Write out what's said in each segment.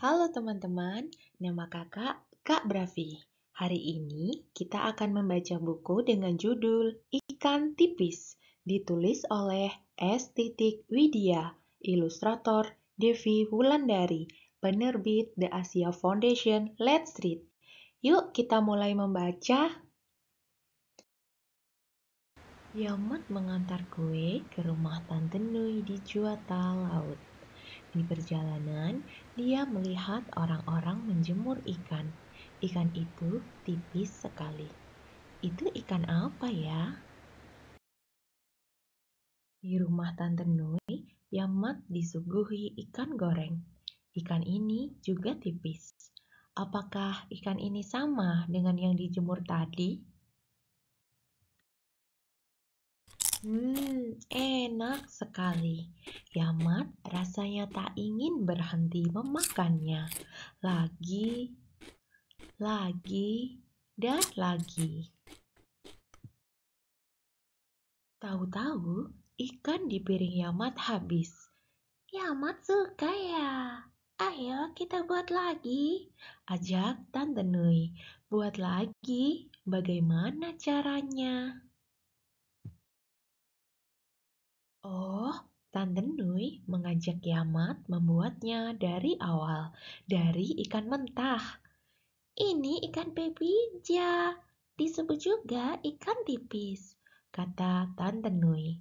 Halo teman-teman, nama kakak Kak Bravi. Hari ini kita akan membaca buku dengan judul Ikan Tipis, ditulis oleh S. Widya, ilustrator Devi Wulandari, penerbit The Asia Foundation, Let's Read. Yuk kita mulai membaca. Yamat mengantar kue ke rumah Tante Nui di Juata Laut. Di perjalanan, dia melihat orang-orang menjemur ikan. Ikan itu tipis sekali. Itu ikan apa ya? Di rumah Tante Nui, Yamat disuguhi ikan goreng. Ikan ini juga tipis. Apakah ikan ini sama dengan yang dijemur tadi? Hmm, enak sekali. Yamat rasanya tak ingin berhenti memakannya. Lagi, lagi, dan lagi. Tahu-tahu, ikan di piring Yamat habis. Yamat suka ya. Ayo kita buat lagi. Ajak Tante Nui. Buat lagi. Bagaimana caranya? Oh, Tante Nui mengajak Yamat membuatnya dari awal, dari ikan mentah. Ini ikan pepija, disebut juga ikan tipis, kata Tante Nui.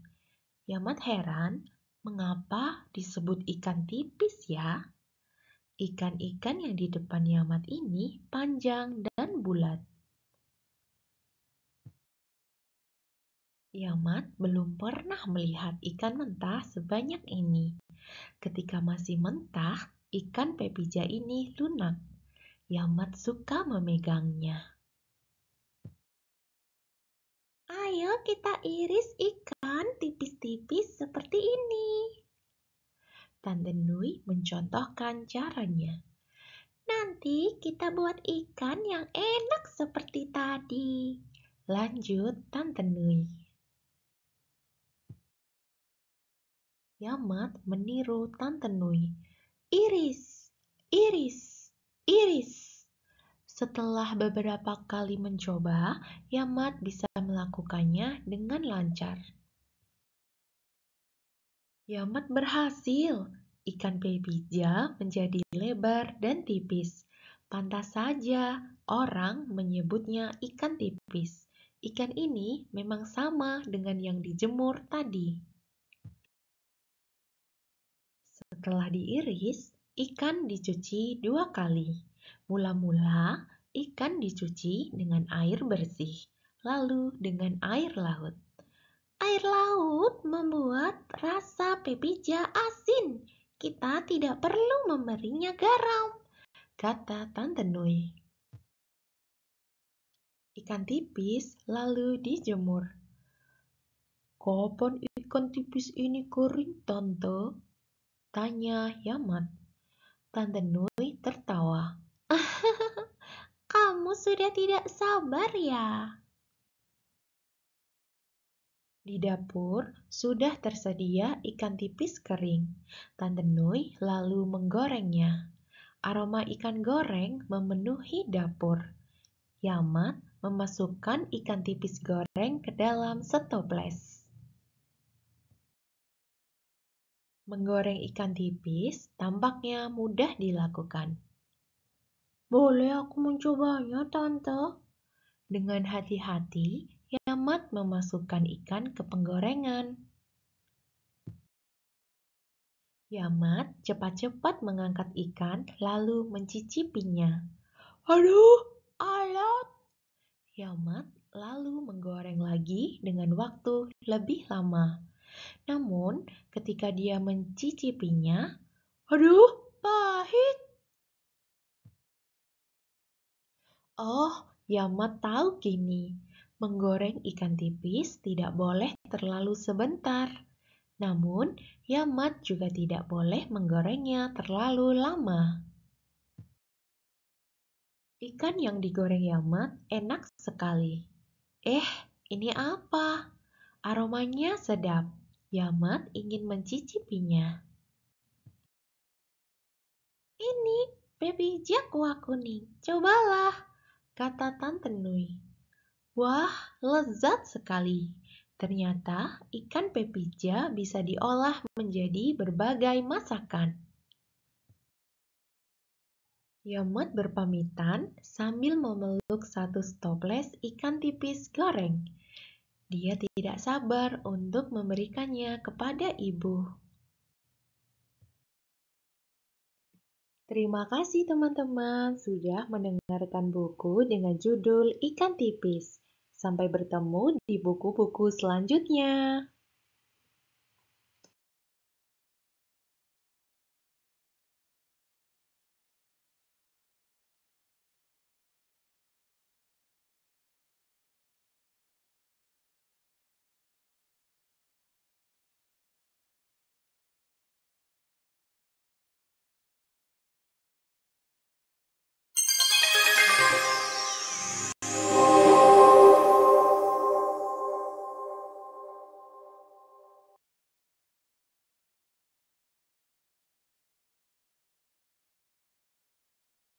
Yamat heran, mengapa disebut ikan tipis ya? Ikan-ikan yang di depan Yamat ini panjang dan bulat. Yamat belum pernah melihat ikan mentah sebanyak ini. Ketika masih mentah, ikan pepija ini lunak. Yamat suka memegangnya. Ayo kita iris ikan tipis-tipis seperti ini. Tante Nui mencontohkan caranya. Nanti kita buat ikan yang enak seperti tadi. Lanjut Tante Nui. Yamat meniru Tante Nui. Iris, iris, iris. Setelah beberapa kali mencoba, Yamat bisa melakukannya dengan lancar. Yamat berhasil. Ikan pelipija menjadi lebar dan tipis. Pantas saja orang menyebutnya ikan tipis. Ikan ini memang sama dengan yang dijemur tadi. Setelah diiris, ikan dicuci dua kali. Mula-mula, ikan dicuci dengan air bersih, lalu dengan air laut. Air laut membuat rasa pepija asin. Kita tidak perlu memberinya garam, kata Tante Nui. Ikan tipis lalu dijemur. Kapan ikan tipis ini kering, Tante? Tanya Yaman. Tante Nui tertawa. Kamu sudah tidak sabar ya? Di dapur sudah tersedia ikan tipis kering. Tante Nui lalu menggorengnya. Aroma ikan goreng memenuhi dapur. Yaman memasukkan ikan tipis goreng ke dalam setoples. Menggoreng ikan tipis tampaknya mudah dilakukan. Boleh aku mencobanya, Tante? Dengan hati-hati, Yamat memasukkan ikan ke penggorengan. Yamat cepat-cepat mengangkat ikan lalu mencicipinya. Aduh, alat! Yamat lalu menggoreng lagi dengan waktu lebih lama. Namun, ketika dia mencicipinya, aduh, pahit. Oh, Yamat tahu kini, menggoreng ikan tipis tidak boleh terlalu sebentar. Namun, Yamat juga tidak boleh menggorengnya terlalu lama. Ikan yang digoreng Yamat enak sekali. Eh, ini apa? Aromanya sedap. Yamat ingin mencicipinya. Ini baby kuah kuning, cobalah, kata Tante Nui. Wah, lezat sekali. Ternyata ikan pepija bisa diolah menjadi berbagai masakan. Yamat berpamitan sambil memeluk satu stoples ikan tipis goreng dia tidak sabar untuk memberikannya kepada ibu. Terima kasih teman-teman sudah mendengarkan buku dengan judul Ikan Tipis. Sampai bertemu di buku-buku selanjutnya.